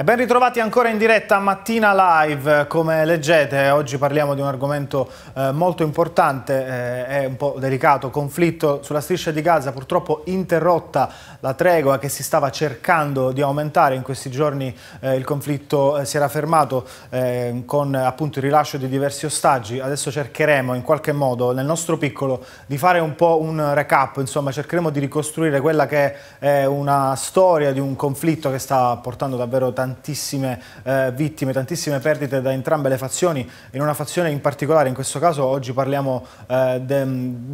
E ben ritrovati ancora in diretta a Mattina Live, come leggete oggi parliamo di un argomento eh, molto importante e eh, un po' delicato, conflitto sulla striscia di Gaza, purtroppo interrotta la tregua che si stava cercando di aumentare in questi giorni, eh, il conflitto eh, si era fermato eh, con appunto il rilascio di diversi ostaggi, adesso cercheremo in qualche modo nel nostro piccolo di fare un po' un recap, insomma cercheremo di ricostruire quella che è eh, una storia di un conflitto che sta portando davvero tanti tantissime eh, vittime, tantissime perdite da entrambe le fazioni, in una fazione in particolare, in questo caso oggi parliamo eh, de,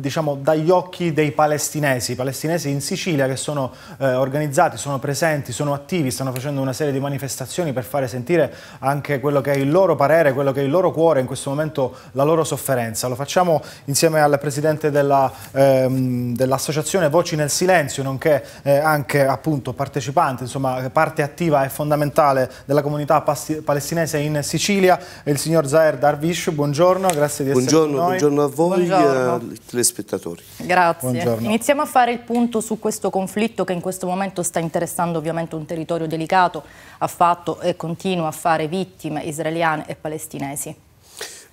diciamo, dagli occhi dei palestinesi, palestinesi in Sicilia che sono eh, organizzati, sono presenti, sono attivi, stanno facendo una serie di manifestazioni per fare sentire anche quello che è il loro parere, quello che è il loro cuore, in questo momento la loro sofferenza. Lo facciamo insieme al Presidente ehm, dell'Associazione ehm, dell Voci nel Silenzio, nonché eh, anche appunto partecipante, insomma parte attiva e fondamentale ufficiale della comunità palestinese in Sicilia, il signor Zaer Darwish. Buongiorno, grazie di buongiorno, essere buongiorno, Buongiorno a voi buongiorno. e eh, ai telespettatori. Grazie. Buongiorno. Iniziamo a fare il punto su questo conflitto che in questo momento sta interessando ovviamente un territorio delicato, ha fatto e continua a fare vittime israeliane e palestinesi.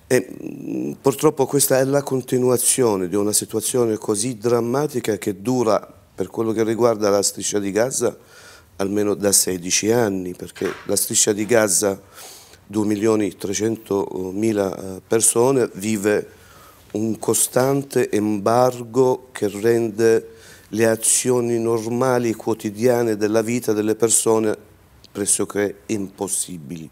E, mm, purtroppo questa è la continuazione di una situazione così drammatica che dura, per quello che riguarda la striscia di Gaza, almeno da 16 anni, perché la striscia di Gaza, 2 milioni e 300 mila eh, persone, vive un costante embargo che rende le azioni normali e quotidiane della vita delle persone pressoché impossibili.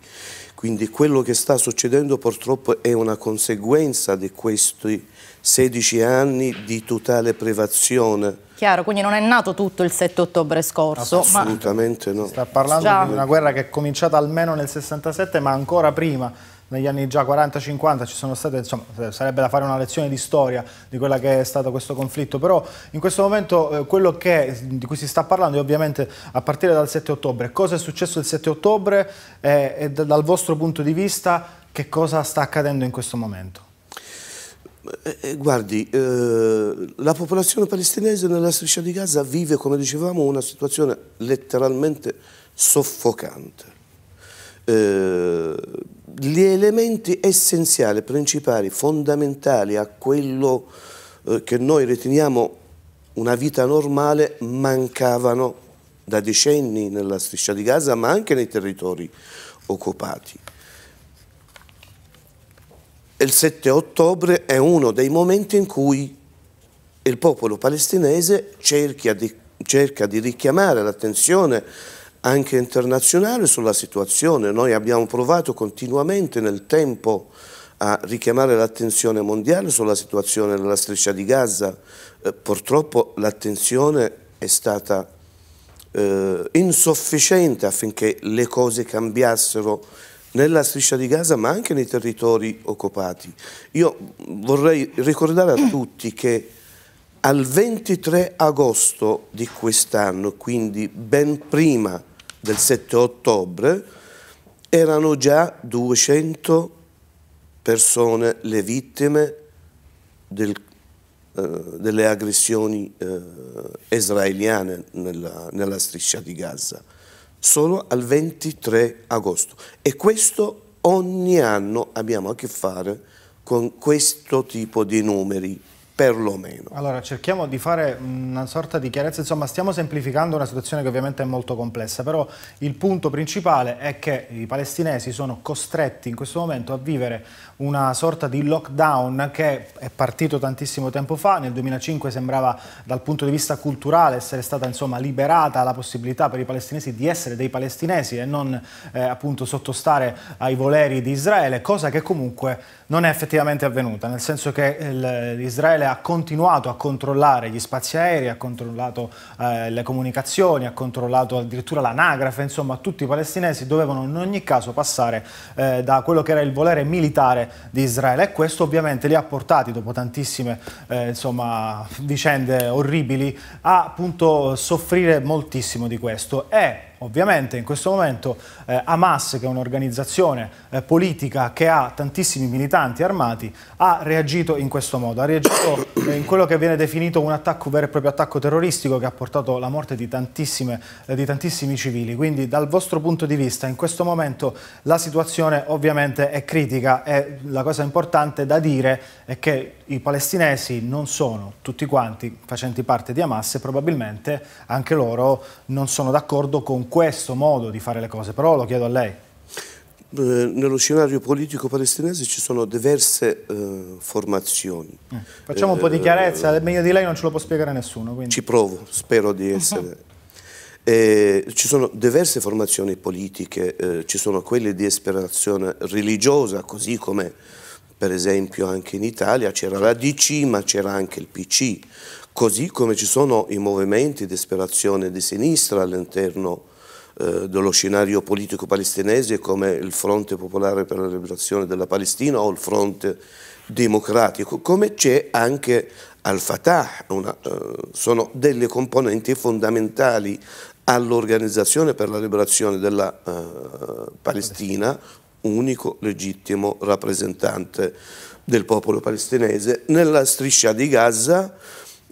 Quindi quello che sta succedendo purtroppo è una conseguenza di questi 16 anni di totale privazione. Chiaro, quindi non è nato tutto il 7 ottobre scorso. Assolutamente ma... no. Sta parlando Già. di una guerra che è cominciata almeno nel 67, ma ancora prima negli anni già 40-50 ci sono state, insomma, eh, sarebbe da fare una lezione di storia di quella che è stato questo conflitto, però in questo momento eh, quello che, di cui si sta parlando è ovviamente a partire dal 7 ottobre, cosa è successo il 7 ottobre eh, e dal vostro punto di vista che cosa sta accadendo in questo momento? Eh, eh, guardi, eh, la popolazione palestinese nella striscia di Gaza vive, come dicevamo, una situazione letteralmente soffocante. Eh, gli elementi essenziali, principali, fondamentali a quello eh, che noi riteniamo una vita normale mancavano da decenni nella striscia di Gaza, ma anche nei territori occupati il 7 ottobre è uno dei momenti in cui il popolo palestinese cerca di, cerca di richiamare l'attenzione anche internazionale sulla situazione. Noi abbiamo provato continuamente nel tempo a richiamare l'attenzione mondiale sulla situazione della striscia di Gaza. Eh, purtroppo l'attenzione è stata eh, insufficiente affinché le cose cambiassero nella striscia di Gaza ma anche nei territori occupati. Io vorrei ricordare a tutti che al 23 agosto di quest'anno, quindi ben prima del 7 ottobre, erano già 200 persone le vittime del, eh, delle aggressioni eh, israeliane nella, nella striscia di Gaza solo al 23 agosto. E questo ogni anno abbiamo a che fare con questo tipo di numeri perlomeno. Allora cerchiamo di fare una sorta di chiarezza, insomma stiamo semplificando una situazione che ovviamente è molto complessa, però il punto principale è che i palestinesi sono costretti in questo momento a vivere una sorta di lockdown che è partito tantissimo tempo fa, nel 2005 sembrava dal punto di vista culturale essere stata insomma liberata la possibilità per i palestinesi di essere dei palestinesi e non eh, appunto sottostare ai voleri di Israele, cosa che comunque non è effettivamente avvenuta, nel senso che l'Israele ha continuato a controllare gli spazi aerei, ha controllato eh, le comunicazioni, ha controllato addirittura l'anagrafe, insomma tutti i palestinesi dovevano in ogni caso passare eh, da quello che era il volere militare di Israele e questo ovviamente li ha portati dopo tantissime eh, insomma, vicende orribili a appunto soffrire moltissimo di questo e ovviamente in questo momento eh, Hamas, che è un'organizzazione eh, politica che ha tantissimi militanti armati, ha reagito in questo modo, ha reagito eh, in quello che viene definito un, attacco, vero e proprio attacco terroristico che ha portato la morte di, eh, di tantissimi civili. Quindi dal vostro punto di vista in questo momento la situazione ovviamente è critica e la cosa importante da dire è che i palestinesi non sono tutti quanti facenti parte di Hamas e probabilmente anche loro non sono d'accordo con questo modo di fare le cose, però lo chiedo a lei. Eh, nello scenario politico palestinese ci sono diverse eh, formazioni. Eh, facciamo un po' di eh, chiarezza, meglio di lei non ce lo può spiegare nessuno. Quindi. Ci provo, spero di essere. Eh, ci sono diverse formazioni politiche, ci sono quelle di esperazione religiosa, così come per esempio anche in Italia c'era la DC ma c'era anche il PC, così come ci sono i movimenti di esperazione di sinistra all'interno eh, dello scenario politico palestinese come il Fronte Popolare per la Liberazione della Palestina o il Fronte Democratico, come c'è anche al-Fatah, eh, sono delle componenti fondamentali all'Organizzazione per la Liberazione della eh, Palestina, unico legittimo rappresentante del popolo palestinese nella striscia di Gaza,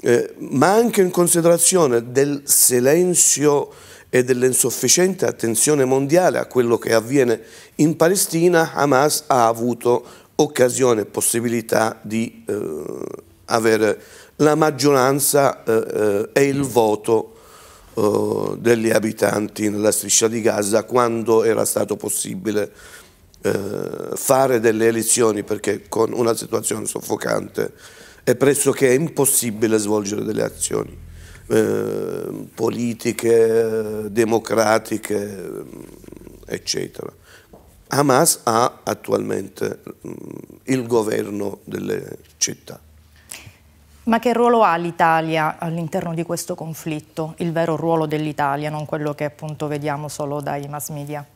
eh, ma anche in considerazione del silenzio e dell'insufficiente attenzione mondiale a quello che avviene in Palestina, Hamas ha avuto occasione e possibilità di eh, avere la maggioranza eh, eh e il voto eh, degli abitanti nella striscia di Gaza quando era stato possibile eh, fare delle elezioni perché con una situazione soffocante è pressoché impossibile svolgere delle azioni. Ehm, politiche, democratiche, mm, eccetera. Hamas ha attualmente mh, mm, il governo delle città. Ma che ruolo ha l'Italia all'interno di questo conflitto? Il vero ruolo dell'Italia, non quello che appunto vediamo solo dai mass media?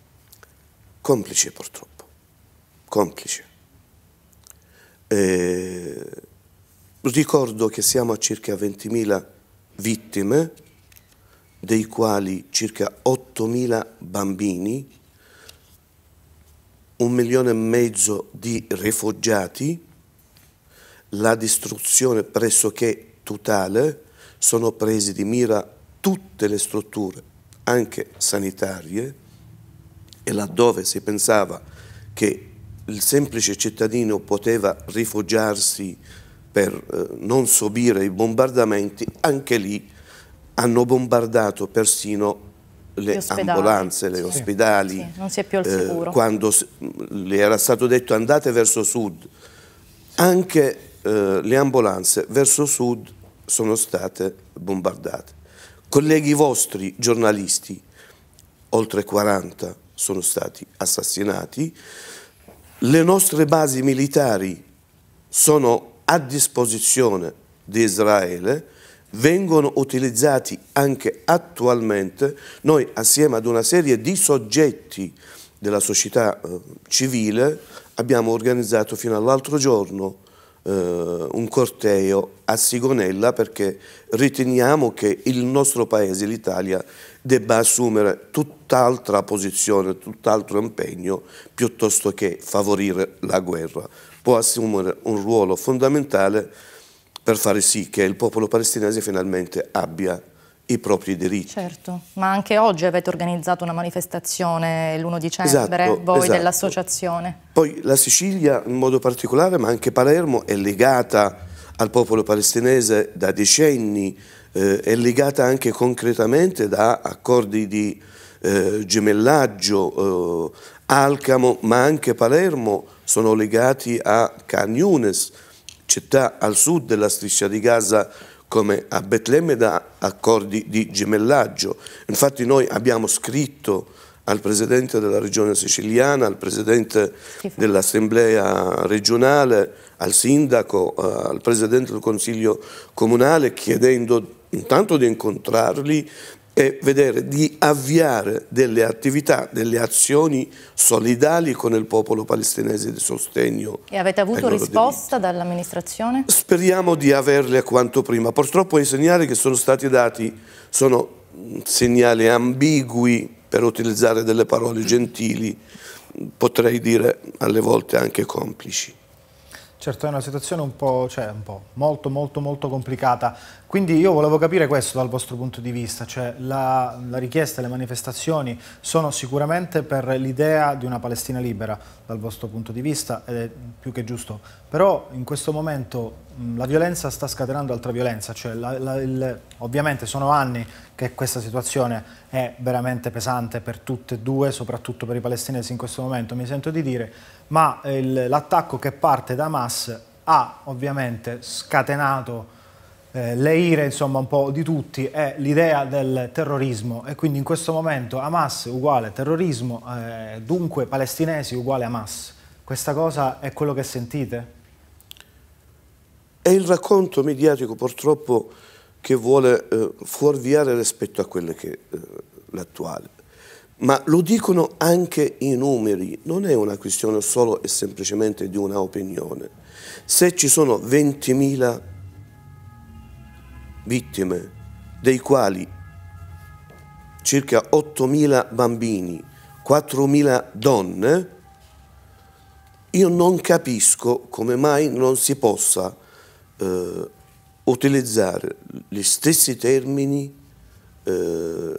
Complice purtroppo, complice. Eh, ricordo che siamo a circa 20.000 vittime, dei quali circa 8.000 bambini, un milione e mezzo di rifugiati, la distruzione pressoché totale, sono presi di mira tutte le strutture, anche sanitarie, e laddove si pensava che il semplice cittadino poteva rifugiarsi per eh, non subire i bombardamenti, anche lì hanno bombardato persino le ambulanze, le sì. ospedali. Sì, non si è più al eh, sicuro. Eh, quando le era stato detto andate verso sud, anche eh, le ambulanze verso sud sono state bombardate. Colleghi vostri giornalisti, oltre 40, sono stati assassinati. Le nostre basi militari sono a disposizione di Israele vengono utilizzati anche attualmente noi assieme ad una serie di soggetti della società eh, civile abbiamo organizzato fino all'altro giorno eh, un corteo a Sigonella perché riteniamo che il nostro paese, l'Italia, debba assumere tutt'altra posizione, tutt'altro impegno piuttosto che favorire la guerra. Può assumere un ruolo fondamentale per fare sì che il popolo palestinese finalmente abbia i propri diritti. Certo, ma anche oggi avete organizzato una manifestazione l'1 dicembre, esatto, voi esatto. dell'associazione. Poi la Sicilia in modo particolare, ma anche Palermo, è legata al popolo palestinese da decenni, eh, è legata anche concretamente da accordi di eh, gemellaggio, eh, Alcamo, ma anche Palermo sono legati a Can Yunis, città al sud della striscia di Gaza, come a Betlemme da accordi di gemellaggio. Infatti noi abbiamo scritto al Presidente della Regione Siciliana, al Presidente dell'Assemblea regionale, al Sindaco, eh, al Presidente del Consiglio Comunale chiedendo intanto di incontrarli, e vedere di avviare delle attività, delle azioni solidali con il popolo palestinese di sostegno. E avete avuto risposta dall'amministrazione? Speriamo di averle quanto prima. Purtroppo i segnali che sono stati dati sono mm, segnali ambigui, per utilizzare delle parole gentili, potrei dire alle volte anche complici. Certo, è una situazione un po', cioè, un po', molto, molto, molto complicata. Quindi io volevo capire questo dal vostro punto di vista, cioè la, la richiesta e le manifestazioni sono sicuramente per l'idea di una Palestina libera dal vostro punto di vista ed è più che giusto, però in questo momento mh, la violenza sta scatenando altra violenza, cioè la, la, il, ovviamente sono anni che questa situazione è veramente pesante per tutte e due, soprattutto per i palestinesi in questo momento, mi sento di dire ma l'attacco che parte da Hamas ha ovviamente scatenato eh, le ire insomma, un po' di tutti è l'idea del terrorismo e quindi in questo momento Hamas uguale terrorismo, eh, dunque palestinesi uguale Hamas. Questa cosa è quello che sentite? È il racconto mediatico purtroppo che vuole eh, fuorviare rispetto a quella che è eh, l'attuale ma lo dicono anche i numeri, non è una questione solo e semplicemente di un'opinione. Se ci sono 20.000 vittime, dei quali circa 8.000 bambini, 4.000 donne, io non capisco come mai non si possa eh, utilizzare gli stessi termini eh,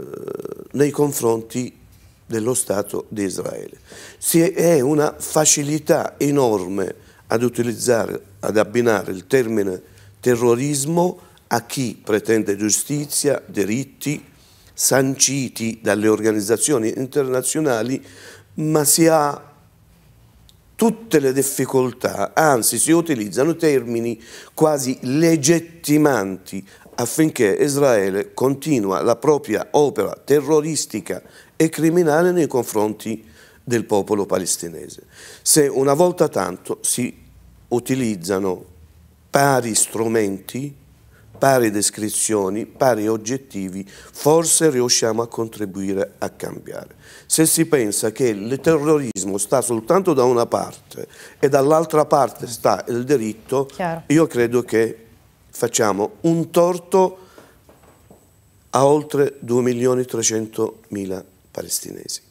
nei confronti dello Stato di Israele. Si è una facilità enorme ad utilizzare, ad abbinare il termine terrorismo a chi pretende giustizia, diritti sanciti dalle organizzazioni internazionali, ma si ha tutte le difficoltà, anzi si utilizzano termini quasi legittimanti affinché Israele continua la propria opera terroristica e criminale nei confronti del popolo palestinese. Se una volta tanto si utilizzano pari strumenti, pari descrizioni, pari oggettivi, forse riusciamo a contribuire a cambiare. Se si pensa che il terrorismo sta soltanto da una parte e dall'altra parte sta il diritto, Chiaro. io credo che facciamo un torto a oltre 2.300.000 persone palestinense.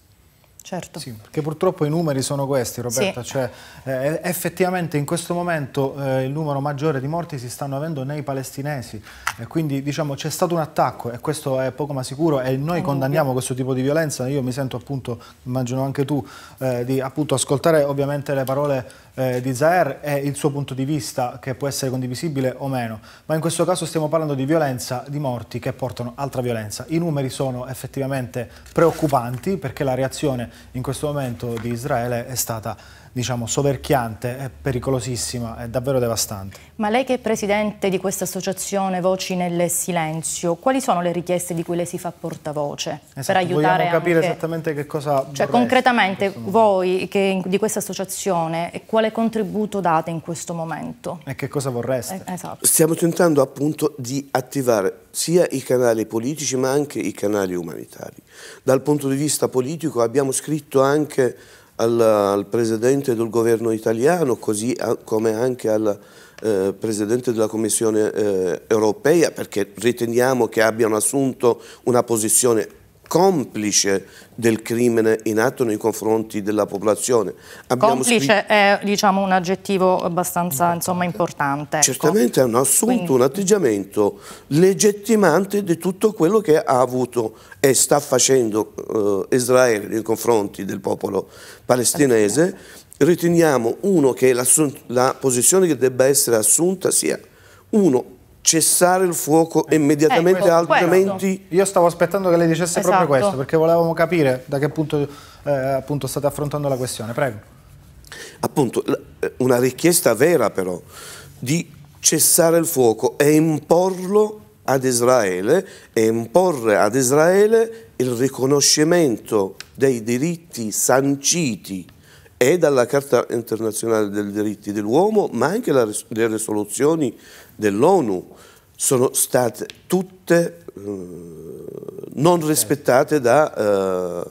Certo. Sì, perché purtroppo i numeri sono questi, Roberta, sì. cioè, eh, effettivamente in questo momento eh, il numero maggiore di morti si stanno avendo nei palestinesi, eh, quindi diciamo c'è stato un attacco e questo è poco ma sicuro e noi oh, condanniamo no. questo tipo di violenza, io mi sento appunto, immagino anche tu, eh, di appunto, ascoltare ovviamente le parole eh, di Zaer e il suo punto di vista che può essere condivisibile o meno, ma in questo caso stiamo parlando di violenza, di morti che portano altra violenza, i numeri sono effettivamente preoccupanti perché la reazione in questo momento di Israele è stata diciamo, soverchiante, è pericolosissima, è davvero devastante. Ma lei che è presidente di questa associazione Voci nel Silenzio, quali sono le richieste di cui lei si fa portavoce? Esatto, per aiutare vogliamo capire anche... esattamente che cosa Cioè concretamente voi che, di questa associazione quale contributo date in questo momento? E che cosa vorreste? Eh, esatto. Stiamo tentando appunto di attivare sia i canali politici ma anche i canali umanitari. Dal punto di vista politico abbiamo scritto anche al, al Presidente del Governo italiano, così a, come anche al eh, Presidente della Commissione eh, europea, perché riteniamo che abbiano assunto una posizione complice del crimine in atto nei confronti della popolazione. Abbiamo complice è diciamo, un aggettivo abbastanza insomma, importante. Ecco. Certamente hanno assunto Quindi... un atteggiamento legittimante di tutto quello che ha avuto e sta facendo eh, Israele nei confronti del popolo palestinese. Riteniamo uno che la posizione che debba essere assunta sia uno cessare il fuoco eh, immediatamente, eh, altrimenti... Io stavo aspettando che lei dicesse esatto. proprio questo, perché volevamo capire da che punto eh, state affrontando la questione. Prego. Appunto, eh, una richiesta vera però, di cessare il fuoco e imporlo ad Israele e imporre ad Israele il riconoscimento dei diritti sanciti e dalla Carta internazionale dei diritti dell'uomo, ma anche le risoluzioni dell'ONU sono state tutte eh, non rispettate da eh,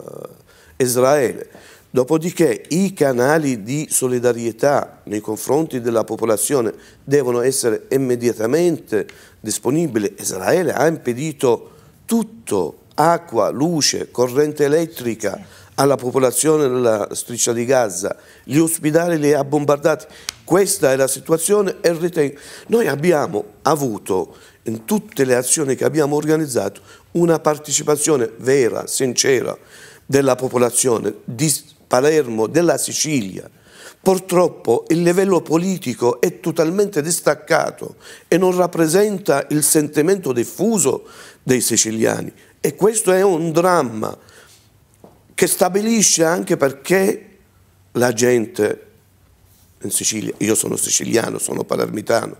Israele. Dopodiché i canali di solidarietà nei confronti della popolazione devono essere immediatamente disponibili. Israele ha impedito tutto, acqua, luce, corrente elettrica alla popolazione della striscia di Gaza, gli ospedali li ha bombardati. Questa è la situazione e ritengo. Noi abbiamo avuto in tutte le azioni che abbiamo organizzato una partecipazione vera, sincera della popolazione di Palermo, della Sicilia. Purtroppo il livello politico è totalmente distaccato e non rappresenta il sentimento diffuso dei siciliani e questo è un dramma che stabilisce anche perché la gente in Sicilia, io sono siciliano, sono palermitano,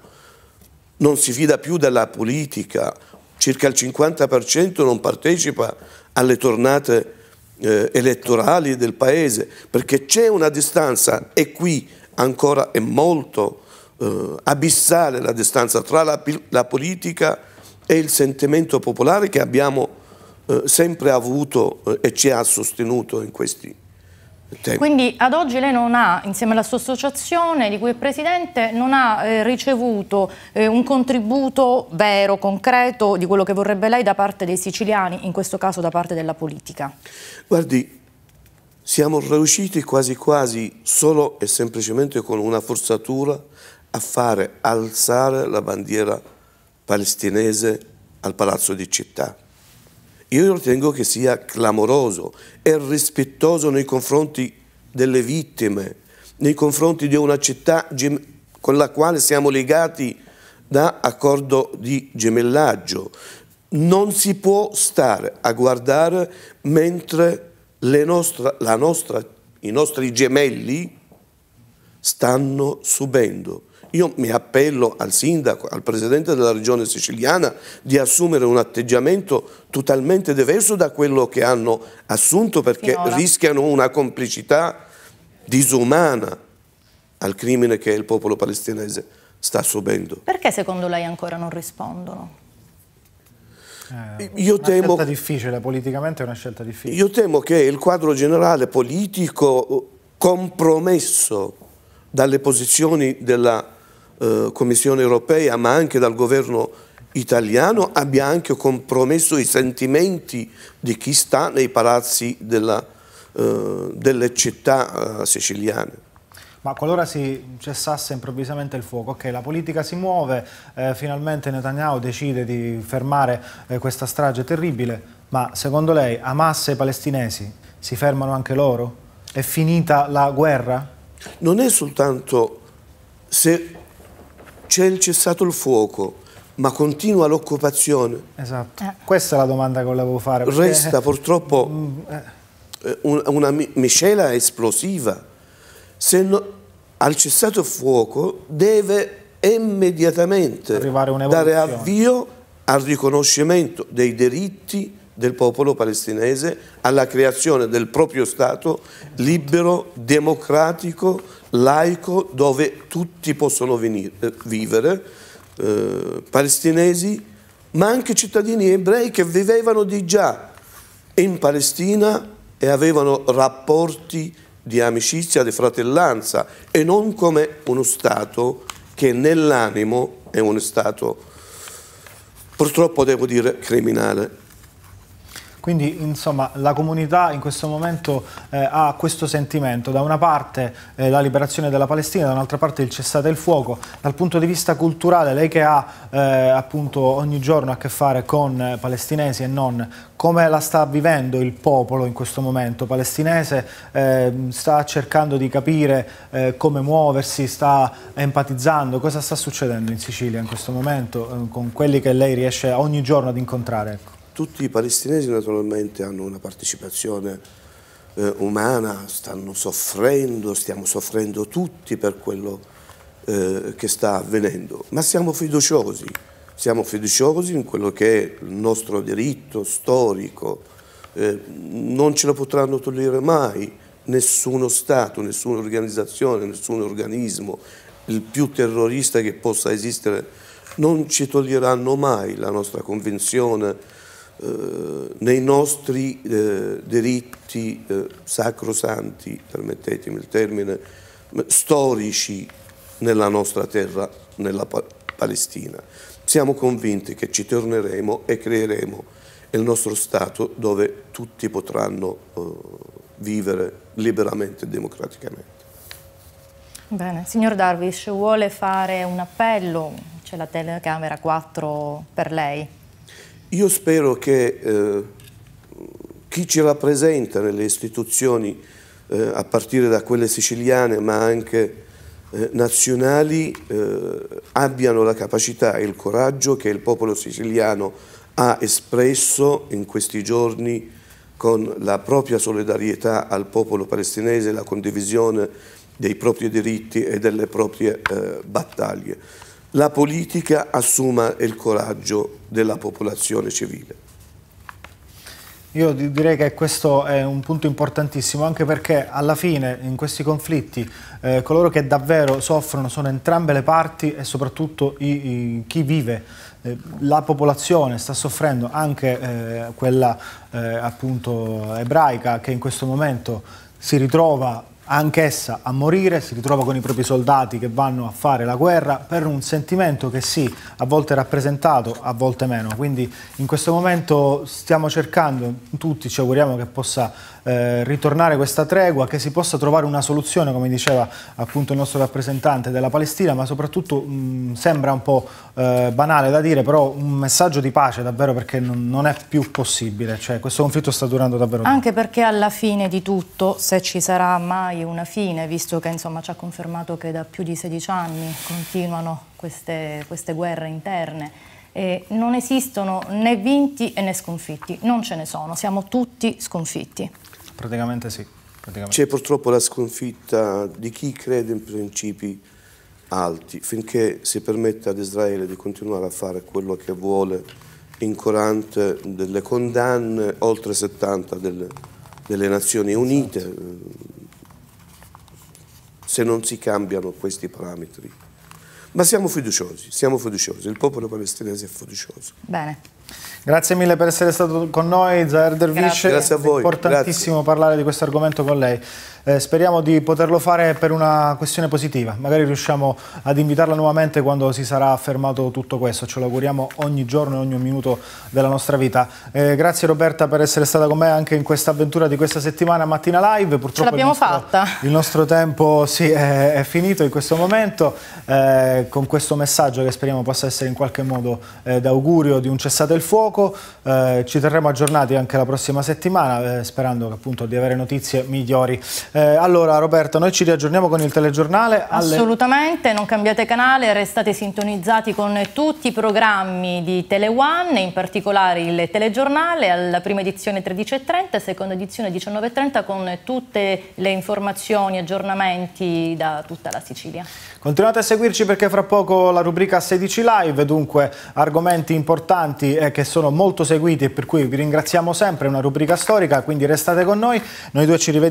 non si fida più della politica, circa il 50% non partecipa alle tornate eh, elettorali del paese, perché c'è una distanza e qui ancora è molto eh, abissale la distanza tra la, la politica e il sentimento popolare che abbiamo eh, sempre avuto eh, e ci ha sostenuto in questi tempi. Quindi ad oggi lei non ha, insieme alla sua associazione di cui è presidente, non ha eh, ricevuto eh, un contributo vero, concreto di quello che vorrebbe lei da parte dei siciliani, in questo caso da parte della politica. Guardi, siamo riusciti quasi quasi solo e semplicemente con una forzatura a fare alzare la bandiera palestinese al palazzo di città. Io ritengo che sia clamoroso e rispettoso nei confronti delle vittime, nei confronti di una città con la quale siamo legati da accordo di gemellaggio. Non si può stare a guardare mentre nostre, nostra, i nostri gemelli stanno subendo io mi appello al sindaco, al presidente della regione siciliana di assumere un atteggiamento totalmente diverso da quello che hanno assunto perché Finora. rischiano una complicità disumana al crimine che il popolo palestinese sta subendo. Perché secondo lei ancora non rispondono? Eh, io una temo, scelta difficile, politicamente è una scelta difficile. Io temo che il quadro generale politico compromesso dalle posizioni della eh, Commissione europea ma anche dal governo italiano abbia anche compromesso i sentimenti di chi sta nei palazzi della, eh, delle città eh, siciliane. Ma qualora si cessasse improvvisamente il fuoco, ok, la politica si muove, eh, finalmente Netanyahu decide di fermare eh, questa strage terribile, ma secondo lei Hamas e i palestinesi si fermano anche loro? È finita la guerra? Non è soltanto se c'è il cessato il fuoco, ma continua l'occupazione? Esatto, eh. questa è la domanda che volevo fare. Perché... Resta purtroppo mm, eh. eh una miscela esplosiva. Se no, al cessato il fuoco deve immediatamente dare avvio al riconoscimento dei diritti del popolo palestinese alla creazione del proprio Stato esatto. libero, democratico, laico dove tutti possono venire, eh, vivere, eh, palestinesi, ma anche cittadini ebrei che vivevano di già in Palestina e avevano rapporti di amicizia, di fratellanza e non come uno Stato che nell'animo è uno Stato, purtroppo devo dire, criminale. Quindi insomma la comunità in questo momento eh, ha questo sentimento, da una parte eh, la liberazione della Palestina, da un'altra parte il cessate il fuoco, dal punto di vista culturale lei che ha eh, appunto ogni giorno a che fare con eh, palestinesi e non, come la sta vivendo il popolo in questo momento palestinese, ehm, sta cercando di capire eh, come muoversi, sta empatizzando, cosa sta succedendo in Sicilia in questo momento eh, con quelli che lei riesce ogni giorno ad incontrare? Ecco? Tutti i palestinesi naturalmente hanno una partecipazione eh, umana, stanno soffrendo, stiamo soffrendo tutti per quello eh, che sta avvenendo, ma siamo fiduciosi, siamo fiduciosi in quello che è il nostro diritto storico, eh, non ce lo potranno togliere mai nessuno Stato, nessuna organizzazione, nessun organismo, il più terrorista che possa esistere, non ci toglieranno mai la nostra convinzione eh, nei nostri eh, diritti eh, sacrosanti, permettetemi il termine, storici nella nostra terra, nella Palestina. Siamo convinti che ci torneremo e creeremo il nostro Stato dove tutti potranno vivere liberamente e democraticamente. Bene, signor Darwish, vuole fare un appello? C'è la telecamera 4 per lei. Io spero che eh, chi ci rappresenta nelle istituzioni, eh, a partire da quelle siciliane, ma anche eh, nazionali, eh, abbiano la capacità e il coraggio che il popolo siciliano ha espresso in questi giorni con la propria solidarietà al popolo palestinese, la condivisione dei propri diritti e delle proprie eh, battaglie la politica assuma il coraggio della popolazione civile. Io direi che questo è un punto importantissimo anche perché alla fine in questi conflitti eh, coloro che davvero soffrono sono entrambe le parti e soprattutto i, i, chi vive. Eh, la popolazione sta soffrendo anche eh, quella eh, appunto ebraica che in questo momento si ritrova anch'essa a morire, si ritrova con i propri soldati che vanno a fare la guerra per un sentimento che sì, a volte è rappresentato, a volte meno. Quindi in questo momento stiamo cercando, tutti ci auguriamo che possa eh, ritornare questa tregua, che si possa trovare una soluzione, come diceva appunto il nostro rappresentante della Palestina, ma soprattutto mh, mm, sembra un po' eh, banale da dire, però un messaggio di pace davvero perché non, non è più possibile, cioè questo conflitto sta durando davvero. Anche molto. perché alla fine di tutto, se ci sarà mai una fine, visto che insomma, ci ha confermato che da più di 16 anni continuano queste, queste guerre interne. E non esistono né vinti né sconfitti, non ce ne sono, siamo tutti sconfitti. Praticamente sì. C'è purtroppo la sconfitta di chi crede in principi alti, finché si permette ad Israele di continuare a fare quello che vuole, incorante delle condanne, oltre 70 delle, delle Nazioni Unite, esatto se non si cambiano questi parametri. Ma siamo fiduciosi, siamo fiduciosi, il popolo palestinese è fiducioso. Bene. Grazie mille per essere stato con noi, Zaher Dervish. Grazie. a voi. È importantissimo Grazie. parlare di questo argomento con lei. Eh, speriamo di poterlo fare per una questione positiva. Magari riusciamo ad invitarla nuovamente quando si sarà affermato tutto questo. Ce lo auguriamo ogni giorno e ogni minuto della nostra vita. Eh, grazie Roberta per essere stata con me anche in questa avventura di questa settimana mattina live. Purtroppo Ce l'abbiamo fatta. Il nostro tempo sì, è, è, finito in questo momento eh, con questo messaggio che speriamo possa essere in qualche modo eh, d'augurio di un cessate il fuoco, eh, ci terremo aggiornati anche la prossima settimana eh, sperando appunto di avere notizie migliori. Eh, allora Roberta, noi ci riaggiorniamo con il telegiornale. Alle... Assolutamente, non cambiate canale, restate sintonizzati con tutti i programmi di Tele One, in particolare il telegiornale alla prima edizione 13.30, seconda edizione 19.30 con tutte le informazioni, aggiornamenti da tutta la Sicilia. Continuate a seguirci perché fra poco la rubrica 16 live, dunque argomenti importanti eh, che sono molto seguiti e per cui vi ringraziamo sempre, è una rubrica storica, quindi restate con noi, noi due ci rivediamo.